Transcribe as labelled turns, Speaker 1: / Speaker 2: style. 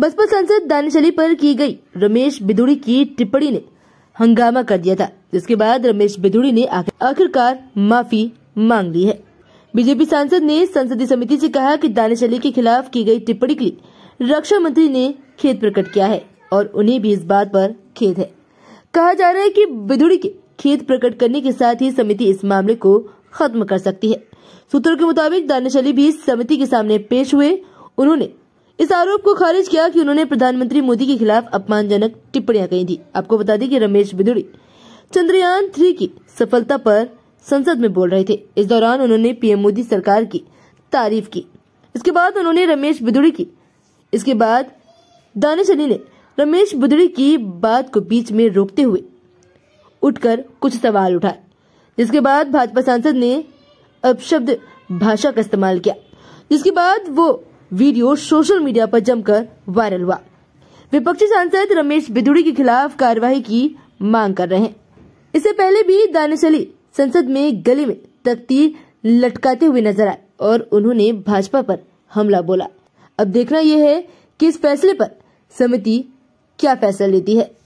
Speaker 1: बसपा सांसद दानिशली पर की गई रमेश बिदुड़ी की टिप्पणी ने हंगामा कर दिया था जिसके बाद रमेश बिदुड़ी ने आखिरकार माफी मांग ली है बीजेपी सांसद ने संसदीय समिति से कहा कि दानिश अली के खिलाफ की गई टिप्पणी के लिए रक्षा मंत्री ने खेद प्रकट किया है और उन्हें भी इस बात पर खेद है कहा जा रहा है कि बिदुड़ी के खेद प्रकट करने के साथ ही समिति इस मामले को खत्म कर सकती है सूत्रों के मुताबिक दानिश अली भी समिति के सामने पेश हुए उन्होंने इस आरोप को खारिज किया कि उन्होंने प्रधानमंत्री मोदी के खिलाफ अपमानजनक टिप्पणियां कही थी आपको बता दें कि रमेश बिदुड़ी चंद्रयान थ्री की सफलता पर संसद में बोल रहे थे इस दौरान उन्होंने पीएम मोदी सरकार की तारीफ की इसके बाद उन्होंने रमेश बिदुड़ी की इसके बाद दानिश अली ने रमेश बिदुड़ी की बात को बीच में रोकते हुए उठकर कुछ सवाल उठाए जिसके बाद भाजपा सांसद ने अपशब्द भाषा का इस्तेमाल किया जिसके बाद वो वीडियो सोशल मीडिया पर जमकर वायरल हुआ विपक्षी सांसद रमेश बिदुड़ी के खिलाफ कार्रवाई की मांग कर रहे हैं इससे पहले भी दानिश अली संसद में गली में तख्ती लटकाते हुए नजर आए और उन्होंने भाजपा पर हमला बोला अब देखना यह है कि इस फैसले पर समिति क्या फैसला लेती है